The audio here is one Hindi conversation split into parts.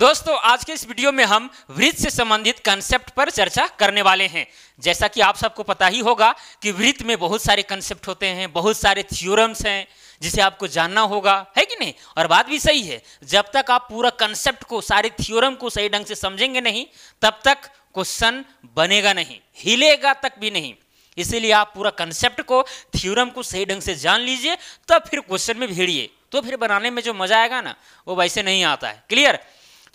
दोस्तों आज के इस वीडियो में हम वृत्त से संबंधित कंसेप्ट पर चर्चा करने वाले हैं जैसा कि आप सबको पता ही होगा कि वृत्त में बहुत सारे कंसेप्ट होते हैं बहुत सारे थ्योरम्स हैं जिसे आपको जानना होगा है कि नहीं और बात भी सही है जब तक आप पूरा कंसेप्ट को सारे थ्योरम को सही ढंग से समझेंगे नहीं तब तक क्वेश्चन बनेगा नहीं हिलेगा तक भी नहीं इसीलिए आप पूरा कंसेप्ट को थ्योरम को सही ढंग से जान लीजिए तब फिर क्वेश्चन में भिड़िए तो फिर बनाने में जो मजा आएगा ना वो वैसे नहीं आता है क्लियर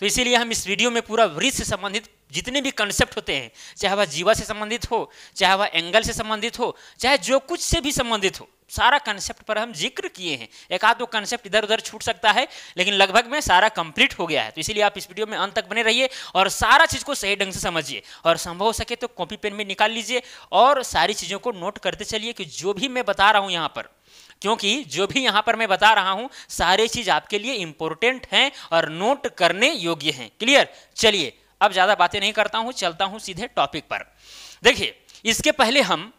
तो इसीलिए हम इस वीडियो में पूरा वृक्ष से संबंधित जितने भी कंसेप्ट होते हैं चाहे वह जीवा से संबंधित हो चाहे वह एंगल से संबंधित हो चाहे जो कुछ से भी संबंधित हो सारा कंसेप्ट पर हम जिक्र किए हैं एक आध दो कंसेप्ट इधर उधर छूट सकता है लेकिन लगभग में सारा कंप्लीट हो गया है तो इसीलिए आप इस वीडियो में अंत तक बने रहिए और सारा चीज़ को सही ढंग से समझिए और संभव हो सके तो कॉपी पेन में निकाल लीजिए और सारी चीज़ों को नोट करते चलिए कि जो भी मैं बता रहा हूँ यहाँ पर क्योंकि जो भी यहां पर मैं बता रहा हूं सारे चीज आपके लिए इंपॉर्टेंट हैं और नोट करने योग्य हैं क्लियर चलिए अब ज्यादा बातें नहीं करता हूं चलता हूं सीधे टॉपिक पर देखिए इसके पहले हम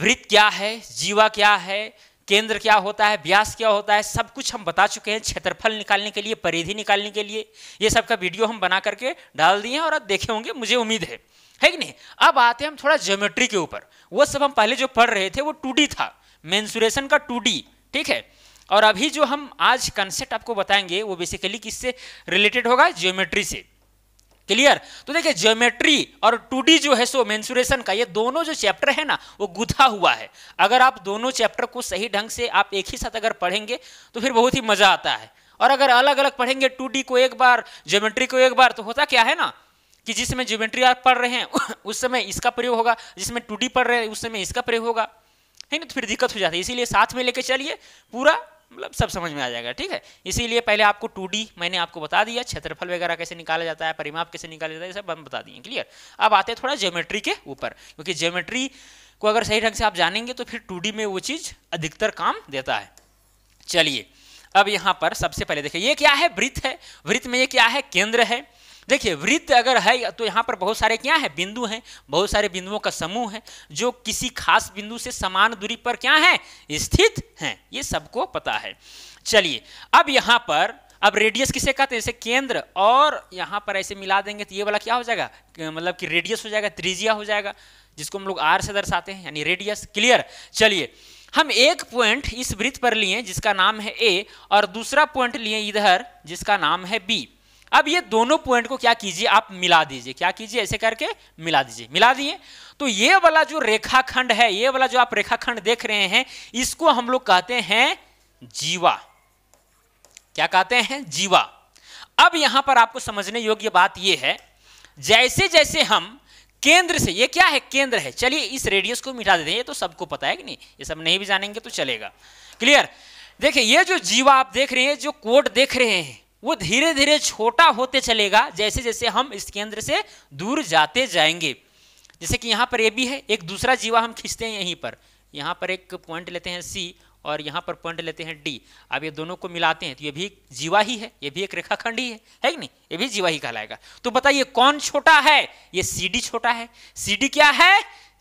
वृत्त क्या है जीवा क्या है केंद्र क्या होता है व्यास क्या होता है सब कुछ हम बता चुके हैं क्षेत्रफल निकालने के लिए परिधि निकालने के लिए ये सब का वीडियो हम बना करके डाल दिए और आप देखे होंगे मुझे उम्मीद है है कि नहीं अब आते हैं हम थोड़ा ज्योमेट्री के ऊपर वो सब हम पहले जो पढ़ रहे थे वो टूटी था मैंसुरेशन का टू ठीक है और अभी जो हम आज कंसेप्ट आपको बताएंगे वो बेसिकली किससे रिलेटेड होगा ज्योमेट्री से क्लियर तो देखिए ज्योमेट्री और टू जो है सो मेंसुरेशन का ये दोनों जो चैप्टर है ना वो गुथा हुआ है अगर आप दोनों चैप्टर को सही ढंग से आप एक ही साथ अगर पढ़ेंगे तो फिर बहुत ही मजा आता है और अगर अलग अलग पढ़ेंगे टू को एक बार ज्योमेट्री को एक बार तो होता क्या है ना कि जिस समय ज्योमेट्री आप पढ़ रहे हैं उस समय इसका प्रयोग होगा जिसमें टू पढ़ रहे हैं उस समय इसका प्रयोग होगा है ना तो फिर दिक्कत हो जाती है इसीलिए साथ में लेके चलिए पूरा मतलब सब समझ में आ जाएगा ठीक है इसीलिए पहले आपको टू मैंने आपको बता दिया क्षेत्रफल वगैरह कैसे निकाला जाता है परिमाप कैसे निकाला जाता है सब हम बता दिए क्लियर अब आते हैं थोड़ा ज्योमेट्री के ऊपर क्योंकि ज्योमेट्री को अगर सही ढंग से आप जानेंगे तो फिर टू में वो चीज़ अधिकतर काम देता है चलिए अब यहाँ पर सबसे पहले देखिए ये क्या है वृत्त है वृत्त में ये क्या है केंद्र है देखिए वृत्त अगर है तो यहाँ पर बहुत सारे क्या है बिंदु हैं बहुत सारे बिंदुओं का समूह है जो किसी खास बिंदु से समान दूरी पर क्या है स्थित हैं ये सबको पता है चलिए अब यहाँ पर अब रेडियस किसे कहते हैं जैसे केंद्र और यहाँ पर ऐसे मिला देंगे तो ये वाला क्या हो जाएगा मतलब कि रेडियस हो जाएगा त्रिज्या हो जाएगा जिसको हम लोग आर से दर्शाते हैं यानी रेडियस क्लियर चलिए हम एक पॉइंट इस वृत्त पर लिए जिसका नाम है ए और दूसरा पॉइंट लिए इधर जिसका नाम है बी अब ये दोनों पॉइंट को क्या कीजिए आप मिला दीजिए क्या कीजिए ऐसे करके मिला दीजिए मिला दिए तो ये वाला जो रेखाखंड है ये वाला जो आप रेखाखंड देख रहे हैं इसको हम लोग कहते हैं जीवा क्या कहते हैं जीवा अब यहां पर आपको समझने योग्य बात यह है जैसे जैसे हम केंद्र से ये क्या है केंद्र है चलिए इस रेडियस को मिटा देते हैं ये तो सबको पता है कि नहीं ये सब नहीं भी जानेंगे तो चलेगा क्लियर देखिए ये जो जीवा आप देख रहे हैं जो कोट देख रहे हैं वो धीरे धीरे छोटा होते चलेगा जैसे जैसे हम इस केंद्र से दूर जाते जाएंगे जैसे कि यहाँ पर ए भी है एक दूसरा जीवा हम खींचते हैं यहीं पर यहाँ पर एक पॉइंट लेते हैं सी और यहाँ पर पॉइंट लेते हैं डी अब ये दोनों को मिलाते हैं तो ये भी जीवा ही है ये भी एक रेखाखंड ही है है कि नहीं ये भी जीवा ही कहलाएगा तो बताइए कौन छोटा है ये सी डी छोटा है सी डी क्या है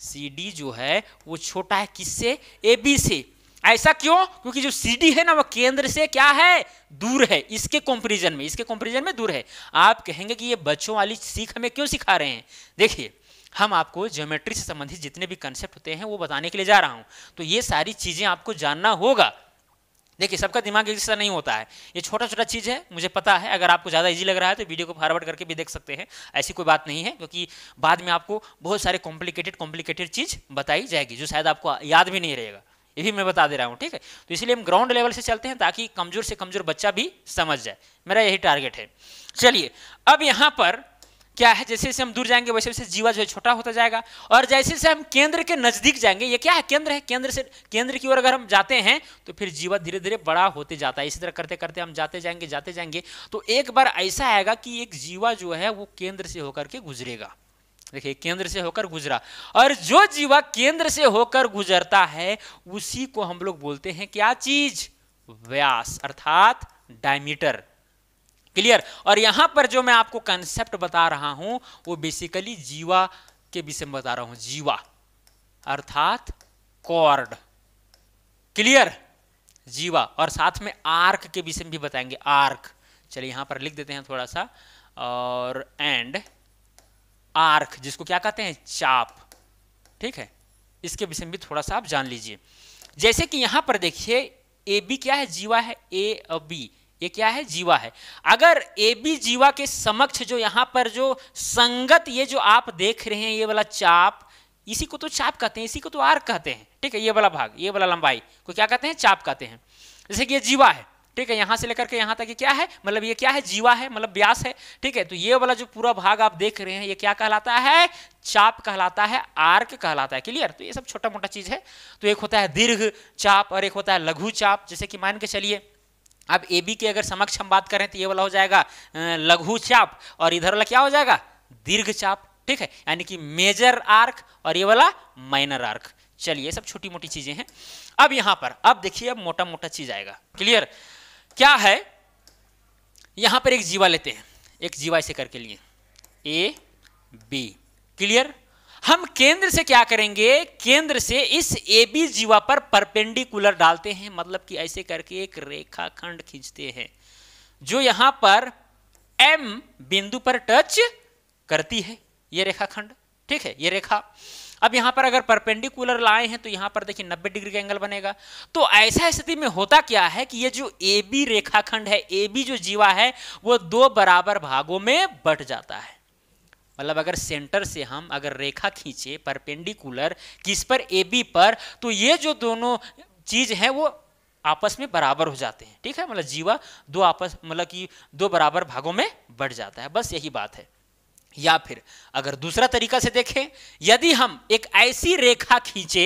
सी डी जो है वो छोटा है किससे ए बी से ऐसा क्यों क्योंकि जो सीडी है ना वो केंद्र से क्या है दूर है इसके कंपैरिजन में इसके कंपैरिजन में दूर है आप कहेंगे कि ये बच्चों वाली सीख हमें क्यों सिखा रहे हैं देखिए हम आपको ज्योमेट्री से संबंधित जितने भी कंसेप्ट होते हैं वो बताने के लिए जा रहा हूँ तो ये सारी चीज़ें आपको जानना होगा देखिए सबका दिमाग एक जैसा नहीं होता है ये छोटा छोटा चीज़ है मुझे पता है अगर आपको ज़्यादा इजी लग रहा है तो वीडियो को फॉरवर्ड करके भी देख सकते हैं ऐसी कोई बात नहीं है क्योंकि बाद में आपको बहुत सारे कॉम्प्लिकेटेड कॉम्प्लिकेटेड चीज़ बताई जाएगी जो शायद आपको याद भी नहीं रहेगा ये भी मैं बता दे रहा हूँ ठीक है तो इसलिए हम ग्राउंड लेवल से चलते हैं ताकि कमजोर से कमजोर बच्चा भी समझ जाए मेरा यही टारगेट है चलिए अब यहाँ पर क्या है जैसे जैसे हम दूर जाएंगे वैसे वैसे जीवा जो है छोटा होता जाएगा और जैसे जैसे हम केंद्र के नजदीक जाएंगे ये क्या है केंद्र है केंद्र से केंद्र की ओर अगर हम जाते हैं तो फिर जीवा धीरे धीरे बड़ा होते जाता है इसी तरह करते करते हम जाते जाएंगे जाते जाएंगे तो एक बार ऐसा आएगा कि एक जीवा जो है वो केंद्र से होकर के गुजरेगा देखिए केंद्र से होकर गुजरा और जो जीवा केंद्र से होकर गुजरता है उसी को हम लोग बोलते हैं क्या चीज व्यास अर्थात डायमीटर क्लियर और यहां पर जो मैं आपको कंसेप्ट बता रहा हूं वो बेसिकली जीवा के विषय में बता रहा हूं जीवा अर्थात कॉर्ड क्लियर जीवा और साथ में आर्क के विषय में भी बताएंगे आर्क चलिए यहां पर लिख देते हैं थोड़ा सा और एंड आर्क जिसको क्या कहते हैं चाप ठीक है इसके विषय में थोड़ा सा आप जान लीजिए जैसे कि यहां पर देखिए ए बी क्या है जीवा है ए बी ये क्या है जीवा है अगर ए बी जीवा के समक्ष जो यहां पर जो संगत ये जो आप देख रहे हैं ये वाला चाप इसी को तो चाप कहते हैं इसी को तो आर्क कहते हैं ठीक है ये वाला भाग ये वाला लंबाई को क्या कहते हैं चाप कहते हैं जैसे कि ये जीवा है ठीक है यहां से लेकर के यहां तक क्या है मतलब ये क्या है जीवा है मतलब व्यास है ठीक है तो ये वाला जो पूरा भाग आप देख रहे हैं ये क्या कहलाता है चाप कहलाता है आर्क कहलाता है क्लियर तो ये सब छोटा मोटा चीज है तो एक होता है दीर्घ चाप और एक होता है लघु चाप जैसे कि मान के चलिए अब ए बी के अगर समक्ष हम बात करें तो ये वाला हो जाएगा लघु चाप और इधर वाला क्या हो जाएगा दीर्घ चाप ठीक है यानी कि मेजर आर्क और ये वाला माइनर आर्क चलिए सब छोटी मोटी चीजें हैं अब यहां पर अब देखिए अब मोटा मोटा चीज आएगा क्लियर क्या है यहां पर एक जीवा लेते हैं एक जीवा इसे करके लिए ए बी क्लियर हम केंद्र से क्या करेंगे केंद्र से इस ए बी जीवा पर परपेंडिकुलर डालते हैं मतलब कि ऐसे करके एक रेखाखंड खींचते हैं जो यहां पर एम बिंदु पर टच करती है यह रेखाखंड ठीक है यह रेखा अब यहाँ पर अगर परपेंडिकुलर लाए हैं तो यहाँ पर देखिए 90 डिग्री का एंगल बनेगा तो ऐसा स्थिति में होता क्या है कि ये जो ए बी रेखाखंड है ए बी जो जीवा है वो दो बराबर भागों में बट जाता है मतलब अगर सेंटर से हम अगर रेखा खींचे परपेंडिकुलर किस पर ए बी पर तो ये जो दोनों चीज है वो आपस में बराबर हो जाते हैं ठीक है मतलब जीवा दो आपस मतलब कि दो बराबर भागों में बढ़ जाता है बस यही बात है या फिर अगर दूसरा तरीका से देखें यदि हम एक ऐसी रेखा खींचे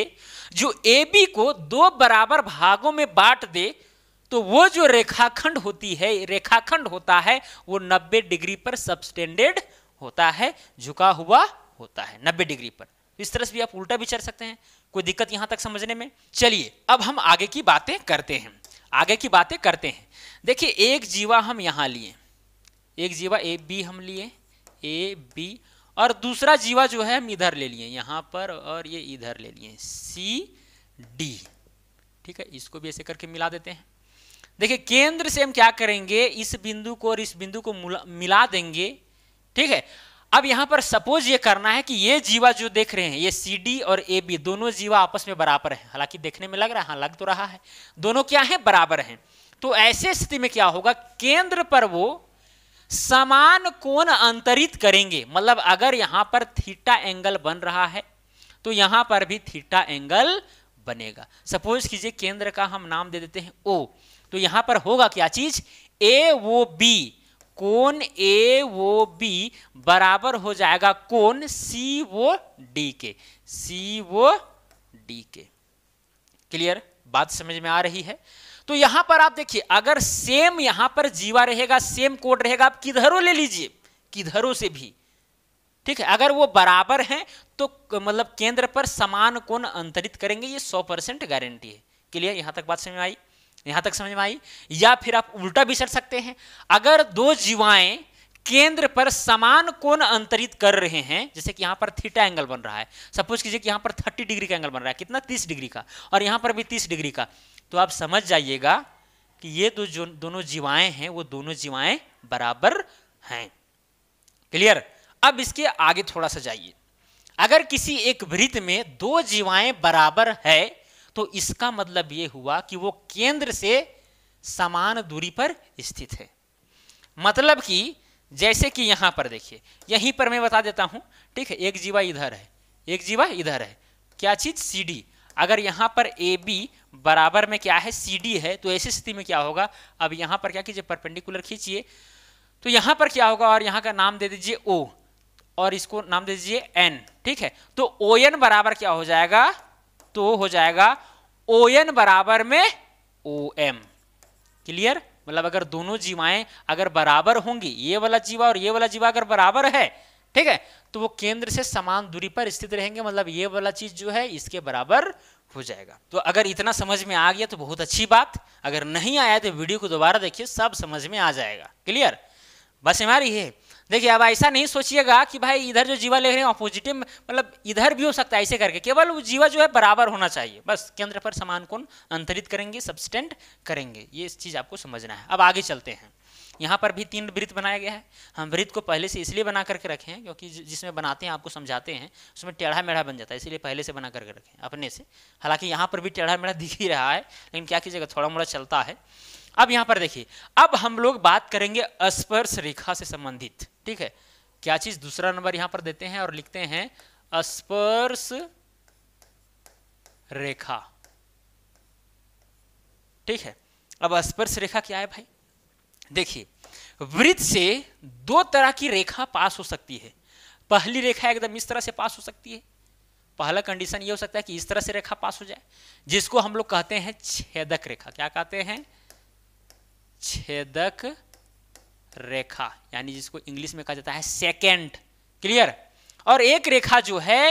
जो ए बी को दो बराबर भागों में बांट दे तो वो जो रेखाखंड होती है रेखाखंड होता है वो 90 डिग्री पर सबस्टेंडेड होता है झुका हुआ होता है 90 डिग्री पर इस तरह से भी आप उल्टा भी चल सकते हैं कोई दिक्कत यहां तक समझने में चलिए अब हम आगे की बातें करते हैं आगे की बातें करते हैं देखिए एक जीवा हम यहां लिए एक जीवा ए बी हम लिए ए बी और दूसरा जीवा जो है हम इधर ले लिए यहाँ पर और ये इधर ले लिए सी डी ठीक है इसको भी ऐसे करके मिला देते हैं देखिए केंद्र से हम क्या करेंगे इस बिंदु को और इस बिंदु को मिला देंगे ठीक है अब यहां पर सपोज ये करना है कि ये जीवा जो देख रहे हैं ये सी डी और ए बी दोनों जीवा आपस में बराबर है हालांकि देखने में लग रहा है हाँ, लग तो रहा है दोनों क्या है बराबर हैं तो ऐसे स्थिति में क्या होगा केंद्र पर वो समान कोण अंतरित करेंगे मतलब अगर यहां पर थीटा एंगल बन रहा है तो यहां पर भी थीटा एंगल बनेगा सपोज कीजिए केंद्र का हम नाम दे देते हैं ओ तो यहां पर होगा क्या चीज ए वो बी कोण ए वो बी बराबर हो जाएगा कोण सी वो डी के सी वो डी के क्लियर बात समझ में आ रही है तो यहां पर आप देखिए अगर सेम यहां पर जीवा रहेगा सेम कोड रहेगा आप किधरों ले लीजिए किधरों से भी ठीक है अगर वो बराबर हैं तो मतलब केंद्र पर समान कोण अंतरित करेंगे ये सौ परसेंट गारंटी है क्लियर यहां तक बात समझ में आई यहां तक समझ में आई या फिर आप उल्टा भी सड़ सकते हैं अगर दो जीवाएं केंद्र पर समान कोण अंतरित कर रहे हैं जैसे कि यहां पर थीटा एंगल बन रहा है सपोज कीजिए कि यहां पर 30 डिग्री का एंगल बन रहा है कितना 30 डिग्री का और यहां पर भी 30 डिग्री का तो आप समझ जाइएगा कि ये दो जो दोनों जीवाएं हैं वो दोनों जीवाएं बराबर हैं क्लियर अब इसके आगे थोड़ा सा जाइए अगर किसी एक वृत्त में दो जीवाएं बराबर है तो इसका मतलब ये हुआ कि वो केंद्र से समान दूरी पर स्थित है मतलब कि जैसे कि यहां पर देखिए यहीं पर मैं बता देता हूं ठीक है एक जीवा इधर है एक जीवा इधर है क्या चीज़ सी डी अगर यहां पर ए बी बराबर में क्या है सी डी है तो ऐसी स्थिति में क्या होगा अब यहाँ पर क्या कीजिए परपेंडिकुलर खींचिए तो यहाँ पर क्या होगा और यहाँ का नाम दे दीजिए ओ और इसको नाम दे दीजिए एन ठीक है तो ओ एन बराबर क्या हो जाएगा तो हो जाएगा ओ एन बराबर में ओ एम क्लियर मतलब अगर दोनों जीवाएं अगर बराबर होंगी ये वाला जीवा और ये वाला जीवा अगर बराबर है ठीक है तो वो केंद्र से समान दूरी पर स्थित रहेंगे मतलब ये वाला चीज जो है इसके बराबर हो जाएगा तो अगर इतना समझ में आ गया तो बहुत अच्छी बात अगर नहीं आया तो वीडियो को दोबारा देखिए सब समझ में आ जाएगा क्लियर बस हमारी है देखिए अब ऐसा नहीं सोचिएगा कि भाई इधर जो जीवा ले रहे हैं अपोजिटिव मतलब इधर भी हो सकता है ऐसे करके केवल वो जीवा जो है बराबर होना चाहिए बस केंद्र पर समान कोण अंतरित करेंगे सब्सटेंट करेंगे ये चीज़ आपको समझना है अब आगे चलते हैं यहाँ पर भी तीन वृत्त बनाया गया है हम वृत्त को पहले से इसलिए बना करके रखे हैं क्योंकि जिसमें बनाते हैं आपको समझाते हैं उसमें टेढ़ा मेढ़ा बन जाता है इसलिए पहले से बना करके रखें अपने से हालांकि यहाँ पर भी टेढ़ा मेढ़ा दिख ही रहा है लेकिन क्या कीजिएगा थोड़ा मोड़ा चलता है अब यहाँ पर देखिए अब हम लोग बात करेंगे स्पर्श रेखा से संबंधित ठीक है क्या चीज दूसरा नंबर यहाँ पर देते हैं और लिखते हैं स्पर्श रेखा ठीक है अब स्पर्श रेखा क्या है भाई देखिए वृत्त से दो तरह की रेखा पास हो सकती है पहली रेखा एकदम इस तरह से पास हो सकती है पहला कंडीशन ये हो सकता है कि इस तरह से रेखा पास हो जाए जिसको हम लोग कहते हैं छेदक रेखा क्या कहते हैं छेदक रेखा यानी जिसको इंग्लिश में कहा जाता है सेकेंड क्लियर और एक रेखा जो है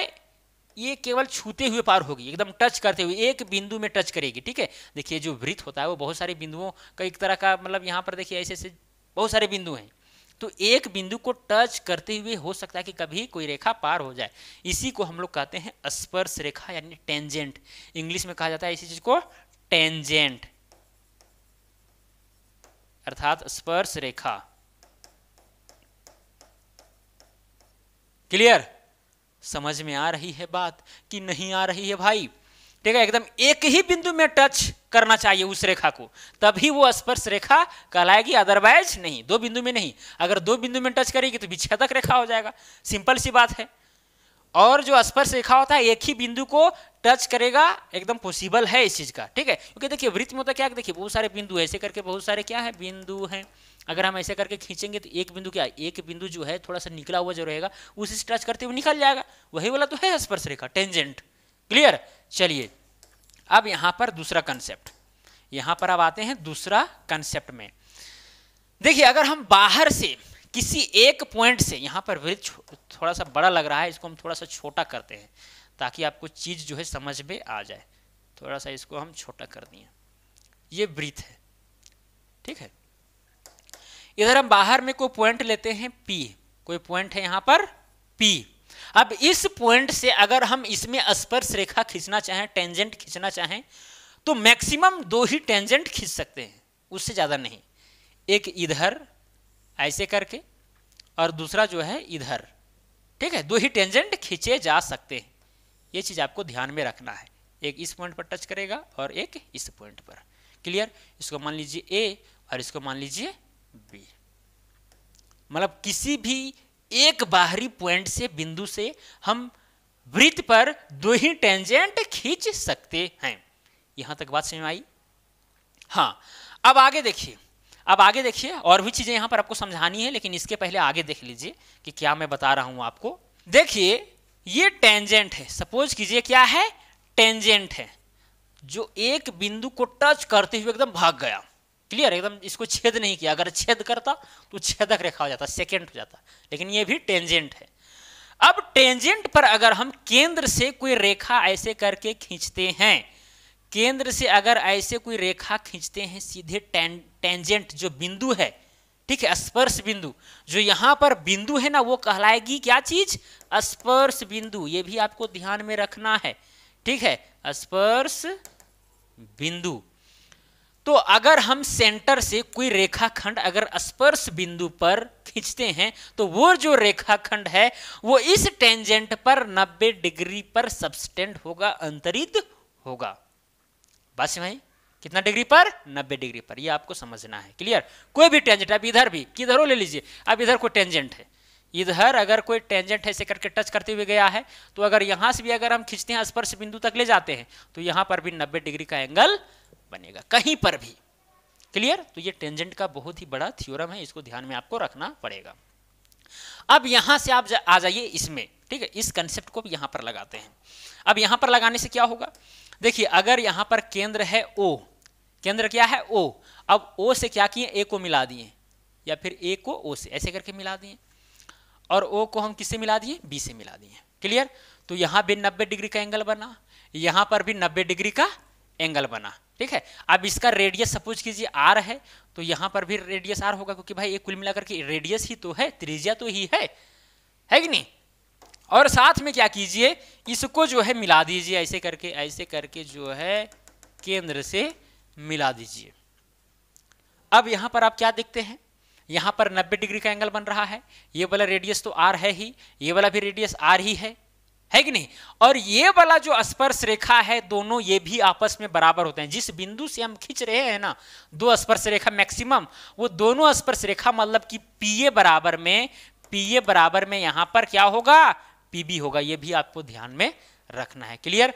ये केवल छूते हुए पार होगी एकदम टच करते हुए एक बिंदु में टच करेगी ठीक है देखिए जो वृत्त होता है वो बहुत सारे बिंदुओं का एक तरह का मतलब यहाँ पर देखिए ऐसे ऐसे बहुत सारे बिंदु हैं तो एक बिंदु को टच करते हुए हो सकता है कि कभी कोई रेखा पार हो जाए इसी को हम लोग कहते हैं स्पर्श रेखा यानी टेंजेंट इंग्लिश में कहा जाता है इसी चीज को टेंजेंट अर्थात स्पर्श रेखा क्लियर समझ में आ रही है बात कि नहीं आ रही है भाई ठीक है एकदम एक ही बिंदु में टच करना चाहिए उस रेखा को तभी वो स्पर्श रेखा कहलाएगी अदरवाइज नहीं दो बिंदु में नहीं अगर दो बिंदु में टच करेगी तो विच्छेदक रेखा हो जाएगा सिंपल सी बात है और जो स्पर्श रेखा होता है एक ही बिंदु को टच करेगा एकदम पॉसिबल है इस चीज़ का ठीक है क्योंकि देखिए वृत्त में तो क्या देखिए बहुत सारे बिंदु ऐसे करके बहुत सारे क्या है बिंदु हैं अगर हम ऐसे करके खींचेंगे तो एक बिंदु क्या एक बिंदु जो है थोड़ा सा निकला हुआ जो रहेगा उसे स्ट्रच टच करते हुए निकल जाएगा वही वाला तो है स्पर्श रेखा टेंजेंट क्लियर चलिए अब यहां पर दूसरा कंसेप्ट यहां पर अब आते हैं दूसरा कंसेप्ट में देखिए अगर हम बाहर से किसी एक पॉइंट से यहां पर वृक्ष थोड़ा सा बड़ा लग रहा है इसको हम थोड़ा सा छोटा करते हैं ताकि आपको चीज़ जो है समझ में आ जाए थोड़ा सा इसको हम छोटा कर दिए ये वृत्त है ठीक है इधर हम बाहर में कोई पॉइंट लेते हैं पी कोई पॉइंट है यहां पर पी अब इस पॉइंट से अगर हम इसमें स्पर्श रेखा खींचना चाहें टेंजेंट खींचना चाहें तो मैक्सिमम दो ही टेंजेंट खींच सकते हैं उससे ज़्यादा नहीं एक इधर ऐसे करके और दूसरा जो है इधर ठीक है दो ही टेंजेंट खींचे जा सकते हैं ये चीज़ आपको ध्यान में रखना है एक इस पॉइंट पर टच करेगा और एक इस पॉइंट पर क्लियर इसको मान लीजिए ए और इसको मान लीजिए बी मतलब किसी भी एक बाहरी पॉइंट से बिंदु से हम वृत्त पर दो ही टेंजेंट खींच सकते हैं यहां तक बात समझ में आई हाँ अब आगे देखिए अब आगे देखिए और भी चीजें यहां पर आपको समझानी है लेकिन इसके पहले आगे देख लीजिए कि क्या मैं बता रहा हूं आपको देखिए ये टेंजेंट है सपोज कीजिए क्या है टेंजेंट है जो एक बिंदु को टच करते हुए एकदम भाग गया क्लियर एकदम इसको छेद नहीं किया अगर छेद करता तो छेदक रेखा हो जाता सेकेंड हो जाता लेकिन ये भी टेंजेंट है अब टेंजेंट पर अगर हम केंद्र से कोई रेखा ऐसे करके खींचते हैं केंद्र से अगर ऐसे कोई रेखा खींचते हैं सीधे टेंजेंट जो बिंदु है ठीक है स्पर्श बिंदु जो यहां पर बिंदु है ना वो कहलाएगी क्या चीज स्पर्श बिंदु ये भी आपको ध्यान में रखना है ठीक है स्पर्श बिंदु तो अगर हम सेंटर से कोई रेखाखंड अगर स्पर्श बिंदु पर खींचते हैं तो वो जो रेखाखंड है वो इस टेंजेंट पर 90 डिग्री पर सबस्टेंड होगा अंतरित होगा बस भाई कितना डिग्री पर 90 डिग्री पर ये आपको समझना है क्लियर कोई भी टेंजेंट अब इधर भी किधर ले लीजिए अब इधर कोई टेंजेंट है इधर अगर कोई टेंजेंट ऐसे करके टच करते हुए गया है तो अगर यहां से भी अगर हम खींचते हैं स्पर्श बिंदु तक ले जाते हैं तो यहां पर भी 90 डिग्री का एंगल बनेगा कहीं पर भी क्लियर तो ये टेंजेंट का बहुत ही बड़ा थ्योरम है इसको ध्यान में आपको रखना पड़ेगा अब यहां से आप जा, आ जाइए इसमें ठीक है इस कंसेप्ट को भी यहां पर लगाते हैं अब यहां पर लगाने से क्या होगा देखिए अगर यहां पर केंद्र है ओ केंद्र क्या है ओ अब ओ से क्या किए ए को मिला दिए या फिर ए को ओ से ऐसे करके मिला दिए और ओ को हम किससे मिला दिए बी से मिला दिए क्लियर तो यहां भी नब्बे डिग्री का एंगल बना यहां पर भी नब्बे डिग्री का एंगल बना ठीक है अब इसका रेडियस सपोज कीजिए आर है तो यहां पर भी रेडियस आर होगा क्योंकि भाई ये कुल मिलाकर के रेडियस ही तो है त्रिज्या तो ही है है कि नहीं और साथ में क्या कीजिए इसको जो है मिला दीजिए ऐसे करके ऐसे करके जो है केंद्र से मिला दीजिए अब यहां पर आप क्या देखते हैं यहां पर 90 डिग्री का एंगल बन रहा है ये वाला रेडियस तो आर है ही ये वाला भी रेडियस आर ही है है कि नहीं और ये वाला जो स्पर्श रेखा है दोनों ये भी आपस में बराबर होते हैं जिस बिंदु से हम खींच रहे हैं ना दो स्पर्श रेखा मैक्सिमम वो दोनों स्पर्श रेखा मतलब कि पीए बराबर में पीए बराबर में यहां पर क्या होगा पीबी होगा ये भी आपको ध्यान में रखना है क्लियर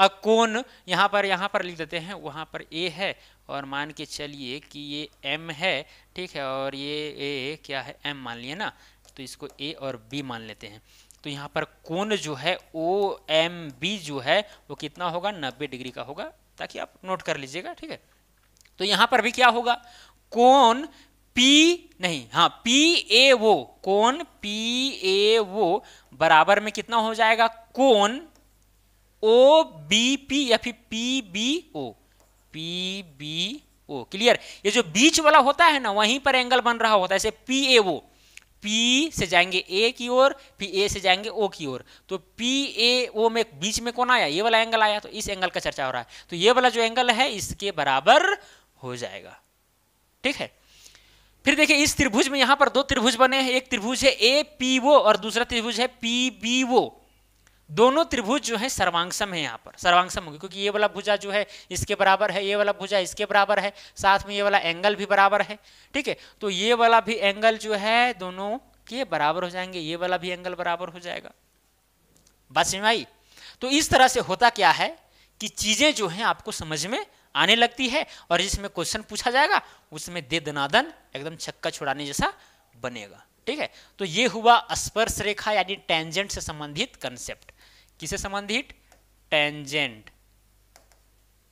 और कौन यहाँ पर यहाँ पर लिख देते हैं वहाँ पर ए है और मान के चलिए कि ये एम है ठीक है और ये ए क्या है एम मान लिए ना तो इसको ए और बी मान लेते हैं तो यहाँ पर कोण जो है ओ एम बी जो है वो कितना होगा नब्बे डिग्री का होगा ताकि आप नोट कर लीजिएगा ठीक है तो यहाँ पर भी क्या होगा कोण पी नहीं हाँ पी ए वो कोण पी ए वो बराबर में कितना हो जाएगा कोण ओ बी पी या फिर P B O P B O clear ये जो बीच वाला होता है ना वहीं पर एंगल बन रहा होता है जैसे पी ए वो पी से जाएंगे ए की ओर फिर ए से जाएंगे ओ की ओर तो पी ए ओ में बीच में कौन आया ये वाला एंगल आया तो इस एंगल का चर्चा हो रहा है तो ये वाला जो एंगल है इसके बराबर हो जाएगा ठीक है फिर देखिए इस त्रिभुज में यहां पर दो त्रिभुज बने हैं एक त्रिभुज है ए पी वो और दूसरा त्रिभुज है पी बी वो दोनों त्रिभुज जो है सर्वांगसम है यहाँ पर सर्वांगसम होगी क्योंकि ये वाला भुजा जो है इसके बराबर है ये वाला भुजा इसके बराबर है साथ में ये वाला एंगल भी बराबर है ठीक है तो ये वाला भी एंगल जो है दोनों के बराबर हो जाएंगे ये वाला भी एंगल बराबर हो जाएगा बात समझ आई तो इस तरह से होता क्या है कि चीजें जो है आपको समझ में आने लगती है और जिसमें क्वेश्चन पूछा जाएगा उसमें दे दनादन एकदम छक्का छुड़ाने जैसा बनेगा ठीक है तो ये हुआ स्पर्श रेखा यानी टेंजेंट से संबंधित कंसेप्ट किसे संबंधित टेंजेंट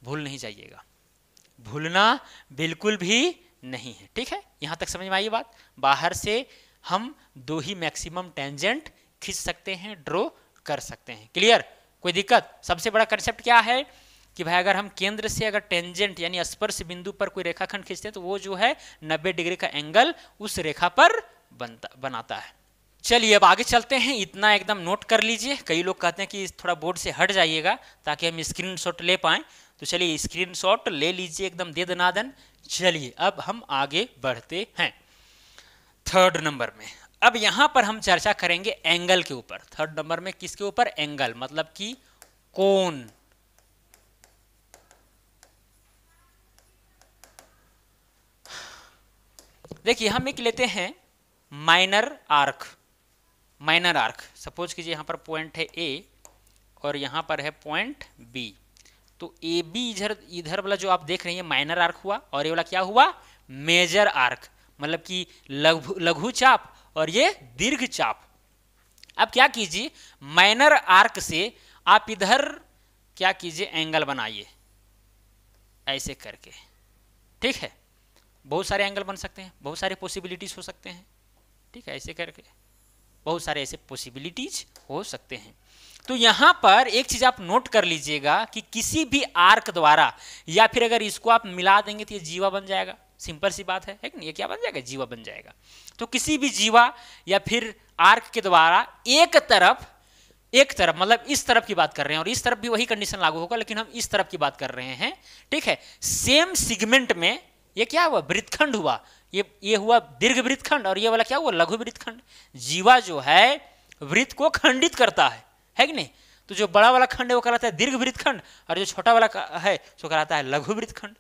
भूल नहीं जाइएगा भूलना बिल्कुल भी नहीं है ठीक है यहां तक समझ में आई बात बाहर से हम दो ही मैक्सिमम टेंजेंट खींच सकते हैं ड्रॉ कर सकते हैं क्लियर कोई दिक्कत सबसे बड़ा कंसेप्ट क्या है कि भाई अगर हम केंद्र से अगर टेंजेंट यानी स्पर्श बिंदु पर कोई रेखाखंड खींचते हैं तो वो जो है 90 डिग्री का एंगल उस रेखा पर बनता बनाता है चलिए अब आगे चलते हैं इतना एकदम नोट कर लीजिए कई लोग कहते हैं कि थोड़ा बोर्ड से हट जाइएगा ताकि हम स्क्रीनशॉट ले पाए तो चलिए स्क्रीनशॉट ले लीजिए एकदम दे दनादन चलिए अब हम आगे बढ़ते हैं थर्ड नंबर में अब यहां पर हम चर्चा करेंगे एंगल के ऊपर थर्ड नंबर में किसके ऊपर एंगल मतलब कि कौन देखिए हम एक लेते हैं minor arc minor arc suppose कीजिए यहाँ पर पॉइंट है ए और यहाँ पर है पॉइंट बी तो ए बी इधर इधर वाला जो आप देख रहे हैं माइनर आर्क हुआ और ये वाला क्या हुआ मेजर आर्क मतलब कि लघु लघु चाप और ये दीर्घ चाप अब क्या कीजिए माइनर आर्क से आप इधर क्या कीजिए एंगल बनाइए ऐसे करके ठीक है बहुत सारे एंगल बन सकते हैं बहुत सारे पॉसिबिलिटीज हो सकते हैं ठीक है ऐसे करके बहुत सारे ऐसे पॉसिबिलिटीज हो सकते हैं तो यहाँ पर एक चीज़ आप नोट कर लीजिएगा कि किसी भी आर्क द्वारा या फिर अगर इसको आप मिला देंगे तो ये जीवा बन जाएगा सिंपल सी बात है है कि नहीं ये क्या बन जाएगा जीवा बन जाएगा तो किसी भी जीवा या फिर आर्क के द्वारा एक तरफ एक तरफ मतलब इस तरफ की बात कर रहे हैं और इस तरफ भी वही कंडीशन लागू होगा लेकिन हम इस तरफ की बात कर रहे हैं ठीक है सेम सिगमेंट में ये क्या हुआ वृत्तखंड हुआ ये ये हुआ दीर्घ वृत्त खंड और ये वाला क्या हुआ लघु वृत्त खंड जीवा जो है वृत्त को खंडित करता है है कि नहीं तो जो बड़ा वाला खंड है वो कहलाता है दीर्घ वृत्त खंड और जो छोटा वाला है वो कहलाता है लघु वृत्त खंड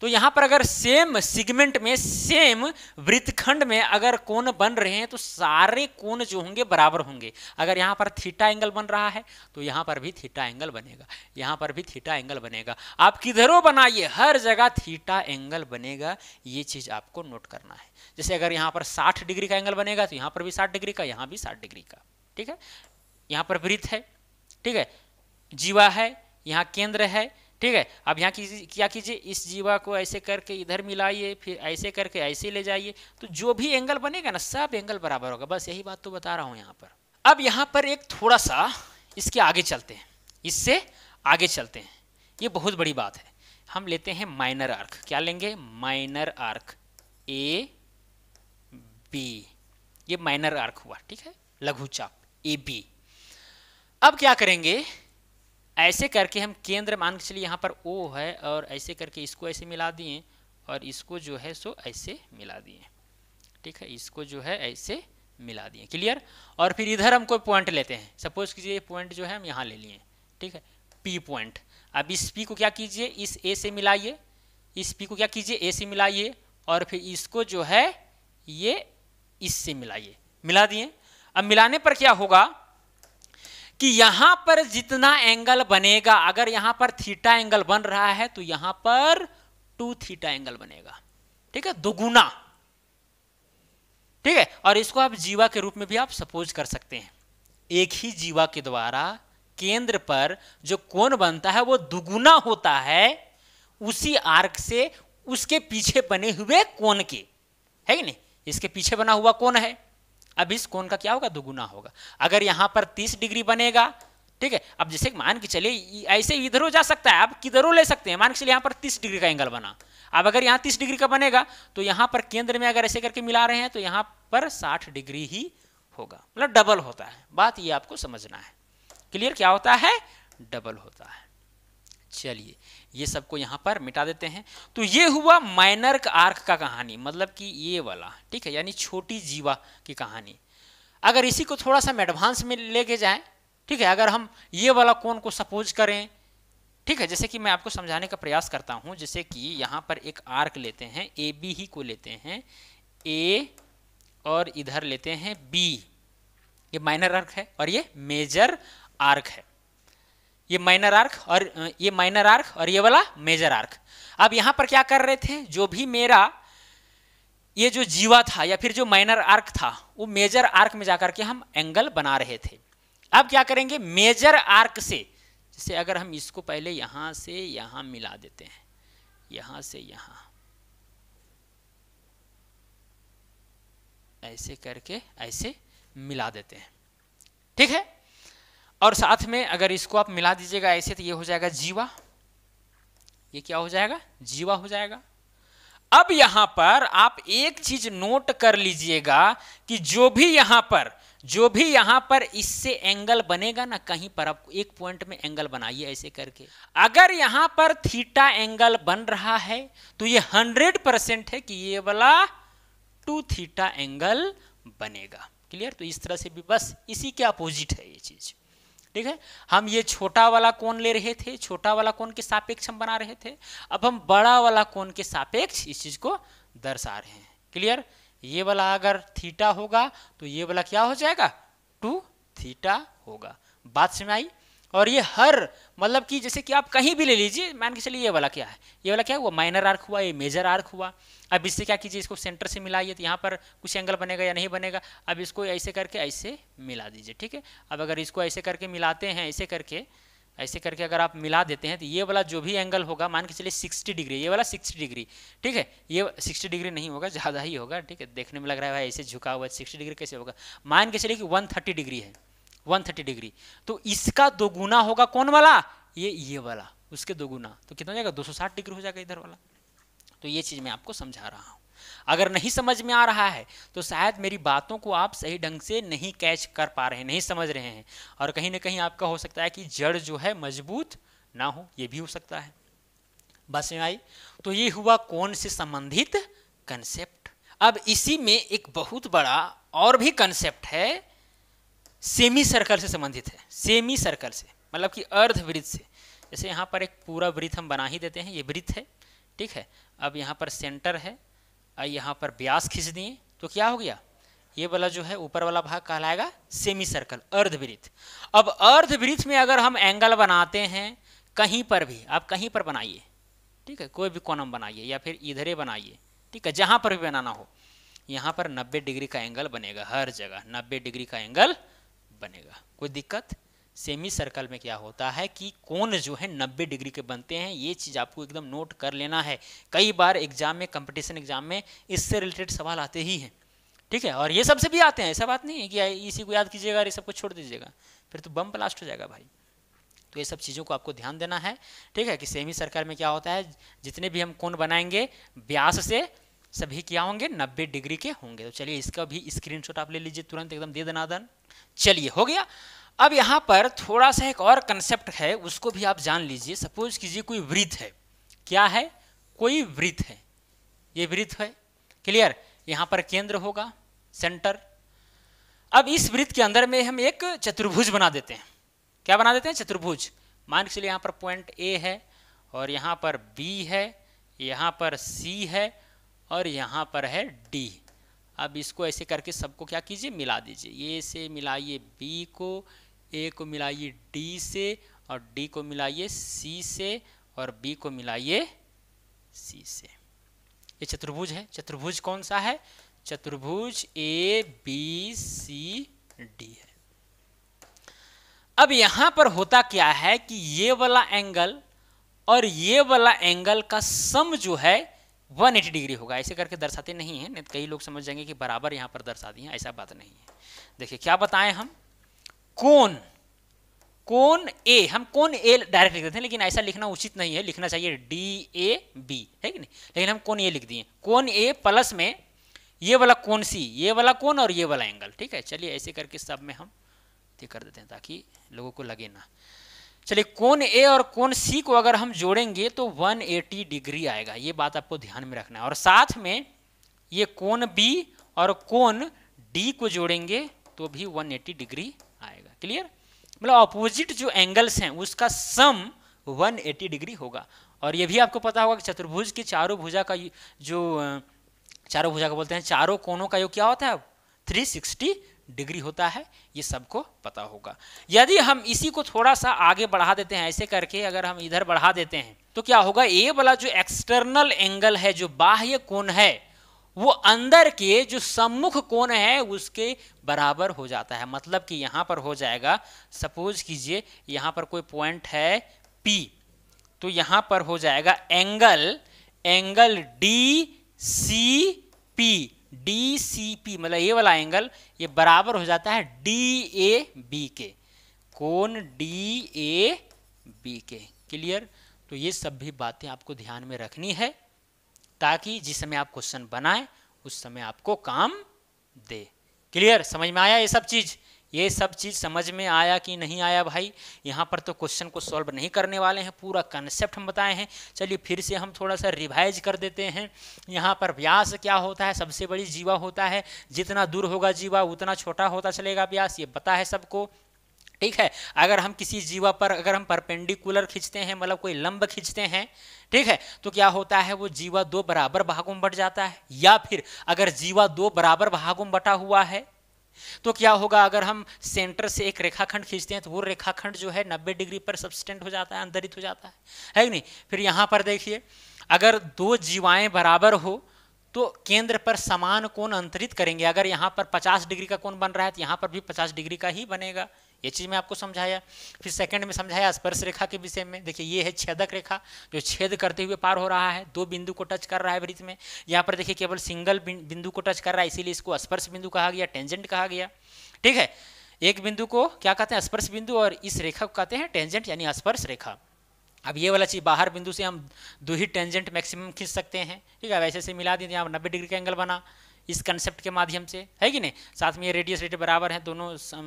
तो यहां पर अगर सेम सिगमेंट में सेम वृत्तखंड में अगर कोण बन रहे हैं तो सारे कोण जो होंगे बराबर होंगे अगर यहां पर थीटा एंगल बन रहा है तो यहां पर भी थीटा एंगल बनेगा यहां पर भी थीटा एंगल बनेगा आप किधरों बनाइए हर जगह थीटा एंगल बनेगा ये चीज़ आपको नोट करना है जैसे अगर यहाँ पर साठ डिग्री का एंगल बनेगा तो यहां पर भी साठ डिग्री का यहाँ भी साठ डिग्री का ठीक है यहाँ पर वृत्त है ठीक है जीवा है यहाँ केंद्र है ठीक है अब यहाँ कीजिए क्या कीजिए इस जीवा को ऐसे करके इधर मिलाइए फिर ऐसे करके ऐसे ले जाइए तो जो भी एंगल बनेगा ना सब एंगल बराबर होगा बस यही बात तो बता रहा हूँ यहाँ पर अब यहाँ पर एक थोड़ा सा इसके आगे चलते हैं इससे आगे चलते हैं ये बहुत बड़ी बात है हम लेते हैं माइनर आर्क क्या लेंगे माइनर आर्क ए बी ये माइनर आर्क हुआ ठीक है लघु चाप ए बी अब क्या करेंगे ऐसे करके हम केंद्र मान के चलिए यहाँ पर ओ है और ऐसे करके इसको ऐसे मिला दिए और इसको जो है सो ऐसे मिला दिए ठीक है इसको जो है ऐसे मिला दिए क्लियर और फिर इधर हम कोई पॉइंट लेते हैं सपोज कीजिए ये पॉइंट जो है हम यहाँ ले लिए ठीक है पी पॉइंट अब इस पी को क्या कीजिए इस ए से मिलाइए इस पी को क्या कीजिए ए से मिलाइए और फिर इसको जो है ये इससे मिलाइए मिला दिए अब मिलाने पर क्या होगा कि यहां पर जितना एंगल बनेगा अगर यहां पर थीटा एंगल बन रहा है तो यहां पर टू थीटा एंगल बनेगा ठीक है दोगुना ठीक है और इसको आप जीवा के रूप में भी आप सपोज कर सकते हैं एक ही जीवा के द्वारा केंद्र पर जो कोण बनता है वो दुगुना होता है उसी आर्क से उसके पीछे बने हुए कोण के है कि नहीं इसके पीछे बना हुआ कोण है अब इस कोण का क्या होगा दोगुना होगा अगर यहाँ पर तीस डिग्री बनेगा ठीक है अब जैसे मान के चलिए ऐसे इधर हो जा सकता है आप किधरों ले सकते हैं मान के चलिए यहाँ पर तीस डिग्री का एंगल बना अब अगर यहाँ तीस डिग्री का बनेगा तो यहाँ पर केंद्र में अगर ऐसे करके मिला रहे हैं तो यहाँ पर साठ डिग्री ही होगा मतलब डबल होता है बात ये आपको समझना है क्लियर क्या होता है डबल होता है चलिए ये सबको यहाँ पर मिटा देते हैं तो ये हुआ माइनर आर्क का कहानी मतलब कि ये वाला ठीक है यानी छोटी जीवा की कहानी अगर इसी को थोड़ा सा हम एडवांस में लेके जाएं ठीक है अगर हम ये वाला कौन को सपोज करें ठीक है जैसे कि मैं आपको समझाने का प्रयास करता हूं जैसे कि यहाँ पर एक आर्क लेते हैं ए बी ही को लेते हैं ए और इधर लेते हैं बी ये माइनर आर्क है और ये मेजर आर्क है ये माइनर आर्क और ये माइनर आर्क और ये वाला मेजर आर्क अब यहां पर क्या कर रहे थे जो भी मेरा ये जो जीवा था या फिर जो माइनर आर्क था वो मेजर आर्क में जाकर के हम एंगल बना रहे थे अब क्या करेंगे मेजर आर्क से जैसे अगर हम इसको पहले यहां से यहां मिला देते हैं यहां से यहां ऐसे करके ऐसे मिला देते हैं ठीक है और साथ में अगर इसको आप मिला दीजिएगा ऐसे तो ये हो जाएगा जीवा ये क्या हो जाएगा जीवा हो जाएगा अब यहां पर आप एक चीज नोट कर लीजिएगा कि जो भी यहां पर जो भी यहां पर इससे एंगल बनेगा ना कहीं पर आपको एक पॉइंट में एंगल बनाइए ऐसे करके अगर यहां पर थीटा एंगल बन रहा है तो ये हंड्रेड परसेंट है कि ये वाला टू थीटा एंगल बनेगा क्लियर तो इस तरह से भी बस इसी के अपोजिट है ये चीज़ ठीक है हम ये छोटा वाला कोण ले रहे थे छोटा वाला कोण के सापेक्ष हम बना रहे थे अब हम बड़ा वाला कोण के सापेक्ष इस चीज़ को दर्शा रहे हैं क्लियर ये वाला अगर थीटा होगा तो ये वाला क्या हो जाएगा टू थीटा होगा बात समझ आई और ये हर मतलब कि जैसे कि आप कहीं भी ले लीजिए मान के चलिए ये वाला क्या है ये वाला क्या है वो माइनर आर्क हुआ ये मेजर आर्क हुआ अब इससे क्या कीजिए इसको सेंटर से मिलाइए तो यहाँ पर कुछ एंगल बनेगा या नहीं बनेगा अब इसको ऐसे करके ऐसे मिला दीजिए ठीक है अब अगर इसको ऐसे करके मिलाते हैं ऐसे करके ऐसे करके अगर आप मिला देते हैं तो ये वाला जो भी एंगल होगा मान के चलिए 60 डिग्री ये वाला 60 डिग्री ठीक है ये 60 डिग्री नहीं होगा ज़्यादा ही होगा ठीक है देखने में लग रहा है भाई ऐसे झुका हुआ 60 डिग्री कैसे होगा मान के चलिए कि 130 डिग्री है 130 डिग्री तो इसका दोगुना होगा कौन वाला ये ये वाला उसके दोगुना तो कितना हो जाएगा 260 डिग्री हो जाएगा इधर वाला तो ये चीज़ मैं आपको समझा रहा हूँ अगर नहीं समझ में आ रहा है तो शायद मेरी बातों को आप सही ढंग से नहीं कैच कर पा रहे हैं नहीं समझ रहे हैं और कहीं ना कहीं आपका हो सकता है कि जड़ जो है मजबूत ना हो ये भी हो सकता है बस में आई तो ये हुआ कौन से संबंधित कंसेप्ट अब इसी में एक बहुत बड़ा और भी कंसेप्ट है सेमी सर्कल से संबंधित है सेमी सर्कल से मतलब कि अर्धवृत्त से जैसे यहाँ पर एक पूरा वृत्त हम बना ही देते हैं ये वृत्त है ठीक है अब यहाँ पर सेंटर है और यहाँ पर ब्यास खींच दिए तो क्या हो गया ये वाला जो है ऊपर वाला भाग कहलाएगा सेमी सर्कल अर्धवृत्त अब अर्धवृत्त में अगर हम एंगल बनाते हैं कहीं पर भी आप कहीं पर बनाइए ठीक है कोई भी कोनम बनाइए या फिर इधरे बनाइए ठीक है जहाँ पर भी बनाना हो यहाँ पर 90 डिग्री का एंगल बनेगा हर जगह 90 डिग्री का एंगल बनेगा कोई दिक्कत सेमी सर्कल में क्या होता है कि कोण जो है 90 डिग्री के बनते हैं ये चीज़ आपको एकदम नोट कर लेना है कई बार एग्जाम में कंपटीशन एग्जाम में इससे रिलेटेड सवाल आते ही हैं ठीक है और ये सब से भी आते हैं ऐसा बात नहीं है कि इसी को याद कीजिएगा और ये सब कुछ छोड़ दीजिएगा फिर तो बम ब्लास्ट हो जाएगा भाई तो ये सब चीज़ों को आपको ध्यान देना है ठीक है कि सेमी सर्कल में क्या होता है जितने भी हम कौन बनाएंगे ब्यास से सभी क्या होंगे 90 डिग्री के होंगे तो चलिए इसका भी स्क्रीनशॉट आप ले लीजिए तुरंत एकदम दे दन चलिए हो गया अब यहाँ पर थोड़ा सा एक और कंसेप्ट है उसको भी आप जान लीजिए सपोज कीजिए कोई वृत्त है क्या है कोई वृत्त है ये वृत्त है क्लियर यहाँ पर केंद्र होगा सेंटर अब इस वृत्त के अंदर में हम एक चतुर्भुज बना देते हैं क्या बना देते हैं चतुर्भुज मान के चलिए यहाँ पर पॉइंट ए है और यहाँ पर बी है यहाँ पर सी है और यहाँ पर है डी अब इसको ऐसे करके सबको क्या कीजिए मिला दीजिए ए से मिलाइए बी को ए को मिलाइए डी से और डी को मिलाइए सी से और बी को मिलाइए सी से ये चतुर्भुज है चतुर्भुज कौन सा है चतुर्भुज ए बी सी डी है अब यहां पर होता क्या है कि ये वाला एंगल और ये वाला एंगल का सम जो है वन एटी डिग्री होगा ऐसे करके दर्शाते नहीं हैं तो कई लोग समझ जाएंगे कि बराबर यहाँ पर दर्शा दिए ऐसा बात नहीं है देखिए क्या बताएं हम कौन कौन ए हम कौन ए डायरेक्ट लिख देते हैं लेकिन ऐसा लिखना उचित नहीं है लिखना चाहिए डी ए बी है कि नहीं लेकिन हम कौन ए लिख दिए कौन ए प्लस में ये वाला कौन सी ये वाला कौन और ये वाला एंगल ठीक है चलिए ऐसे करके सब में हम ये कर देते हैं ताकि लोगों को लगे ना चलिए कोण ए और कोण सी को अगर हम जोड़ेंगे तो 180 डिग्री आएगा ये बात आपको ध्यान में रखना है और साथ में ये कोण बी और कोण डी को जोड़ेंगे तो भी 180 डिग्री आएगा क्लियर मतलब ऑपोजिट जो एंगल्स हैं उसका सम 180 डिग्री होगा और ये भी आपको पता होगा कि चतुर्भुज की चारों भुजा का जो चारों भुजा का बोलते हैं चारों कोणों का योग क्या होता है थ्री डिग्री होता है ये सबको पता होगा यदि हम इसी को थोड़ा सा आगे बढ़ा देते हैं ऐसे करके अगर हम इधर बढ़ा देते हैं तो क्या होगा ए वाला जो एक्सटर्नल एंगल है जो बाह्य कोण है वो अंदर के जो सम्मुख कोण है उसके बराबर हो जाता है मतलब कि यहां पर हो जाएगा सपोज कीजिए यहां पर कोई पॉइंट है पी तो यहां पर हो जाएगा angle angle D C P D C P मतलब ये वाला एंगल ये बराबर हो जाता है डी ए बी के कोण डी ए बी के क्लियर तो ये सब भी बातें आपको ध्यान में रखनी है ताकि जिस समय आप क्वेश्चन बनाए उस समय आपको काम दे क्लियर समझ में आया ये सब चीज़ ये सब चीज़ समझ में आया कि नहीं आया भाई यहाँ पर तो क्वेश्चन को सॉल्व नहीं करने वाले हैं पूरा कंसेप्ट हम बताए हैं चलिए फिर से हम थोड़ा सा रिवाइज कर देते हैं यहाँ पर व्यास क्या होता है सबसे बड़ी जीवा होता है जितना दूर होगा जीवा उतना छोटा होता चलेगा व्यास ये बता है सबको ठीक है अगर हम किसी जीवा पर अगर हम परपेंडिकुलर खींचते हैं मतलब कोई लंब खींचते हैं ठीक है तो क्या होता है वो जीवा दो बराबर भागों में बट जाता है या फिर अगर जीवा दो बराबर भागों में बटा हुआ है तो क्या होगा अगर हम सेंटर से एक रेखाखंड खींचते हैं तो वो रेखाखंड जो है 90 डिग्री पर सब्सटेंट हो जाता है अंतरित हो जाता है है कि नहीं फिर यहाँ पर देखिए अगर दो जीवाएं बराबर हो तो केंद्र पर समान कोण अंतरित करेंगे अगर यहाँ पर 50 डिग्री का कोण बन रहा है तो यहाँ पर भी 50 डिग्री का ही बनेगा ये चीज़ मैं आपको समझाया फिर सेकंड में समझाया स्पर्श रेखा के विषय में देखिए ये है छेदक रेखा जो छेद करते हुए पार हो रहा है दो बिंदु को टच कर रहा है वृत्त में यहाँ पर देखिए केवल सिंगल बिंदु को टच कर रहा है इसीलिए इसको स्पर्श बिंदु कहा गया टेंजेंट कहा गया ठीक है एक बिंदु को क्या कहते हैं स्पर्श बिंदु और इस रेखा को कहते हैं टेंजेंट यानी स्पर्श रेखा अब ये वाला चीज़ बाहर बिंदु से हम दो ही टेंजेंट मैक्सिमम खींच सकते हैं ठीक है वैसे से मिला दीजिए यहाँ नब्बे डिग्री का एंगल बना इस कंसेप्ट के माध्यम से है कि नहीं साथ में ये रेडियस रेडियस बराबर हैं दोनों सम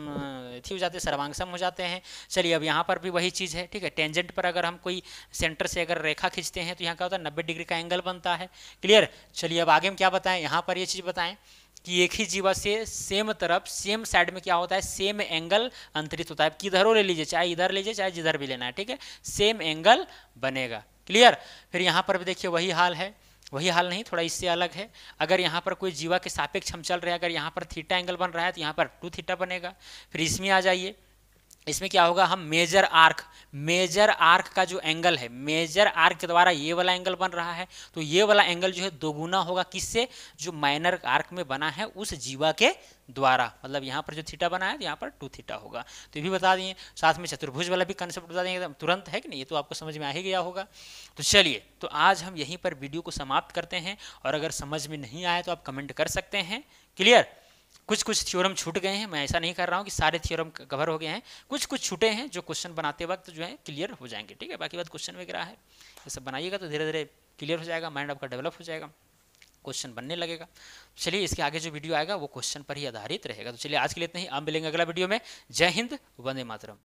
हो जाते हैं सर्वांगसम हो जाते हैं चलिए अब यहाँ पर भी वही चीज़ है ठीक है टेंजेंट पर अगर हम कोई सेंटर से अगर रेखा खींचते हैं तो यहाँ क्या होता है नब्बे डिग्री का एंगल बनता है क्लियर चलिए अब आगे हम क्या बताएं यहाँ पर ये चीज़ बताएं कि एक ही जीवा से सेम तरफ सेम साइड में क्या होता है सेम एंगल अंतरित होता है किधरों ले लीजिए चाहे इधर लीजिए चाहे जिधर भी लेना है ठीक है सेम एंगल बनेगा क्लियर फिर यहाँ पर भी देखिए वही हाल है वही हाल नहीं थोड़ा इससे अलग है अगर यहाँ पर कोई जीवा के सापेक्ष हम चल रहे हैं अगर यहाँ पर थीटा एंगल बन रहा है तो यहाँ पर टू थीटा बनेगा फिर इसमें आ जाइए इसमें क्या होगा हम मेजर आर्क मेजर आर्क का जो एंगल है मेजर आर्क के द्वारा ये वाला एंगल बन रहा है तो ये वाला एंगल जो है दोगुना होगा किससे जो माइनर आर्क में बना है उस जीवा के द्वारा मतलब यहाँ पर जो थीटा बना है तो यहाँ पर टू थीटा होगा तो ये भी बता दिए साथ में चतुर्भुज वाला भी कंसेप्ट बता देंगे तुरंत है कि नहीं ये तो आपको समझ में आ ही गया होगा तो चलिए तो आज हम यहीं पर वीडियो को समाप्त करते हैं और अगर समझ में नहीं आया तो आप कमेंट कर सकते हैं क्लियर कुछ कुछ थ्योरम छूट गए हैं मैं ऐसा नहीं कर रहा हूँ कि सारे थ्योरम कवर हो गए हैं कुछ कुछ छूटे हैं जो क्वेश्चन बनाते वक्त जो है क्लियर हो जाएंगे ठीक है बाकी बात क्वेश्चन वगैरह है ये सब बनाइएगा तो धीरे धीरे क्लियर हो जाएगा माइंड आपका डेवलप हो जाएगा क्वेश्चन बनने लगेगा चलिए इसके आगे जो वीडियो आएगा वो क्वेश्चन पर ही आधारित रहेगा तो चलिए आज के लिए इतना ही हम मिलेंगे अगला वीडियो में जय हिंद वंदे मातरम